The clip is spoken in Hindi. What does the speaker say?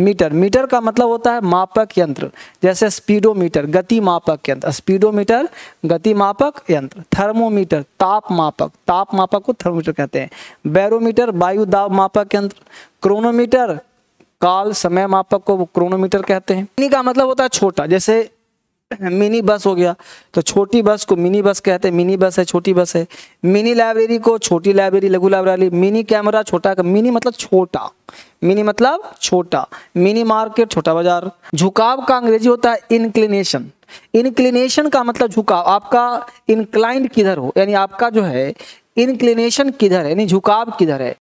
मीटर मीटर का मतलब होता है मापक यंत्र जैसे स्पीडोमीटर गति मापक यंत्र स्पीडोमीटर गति मापक यंत्र थर्मोमीटर ताप मापक ताप मापक को थर्मोमीटर कहते हैं बैरोमीटर वायु दाब मापक यंत्र क्रोनोमीटर काल समय मापक को क्रोनोमीटर कहते हैं मिनी का मतलब होता है छोटा जैसे मिनी बस हो गया तो छोटी बस को मिनी बस कहते हैं मिनी बस है छोटी बस है मिनी लाइब्रेरी को छोटी लाइब्रेरी लघु लाइब्रेरी मिनी कैमरा छोटा का मिनी मतलब छोटा मिनी मतलब छोटा मिनी मार्केट छोटा बाजार झुकाव का अंग्रेजी होता है इंक्लिनेशन इंक्लिनेशन का मतलब झुकाव आपका इंक्लाइंड किधर हो यानी आपका जो है इंक्लिनेशन किधर है यानी झुकाव किधर है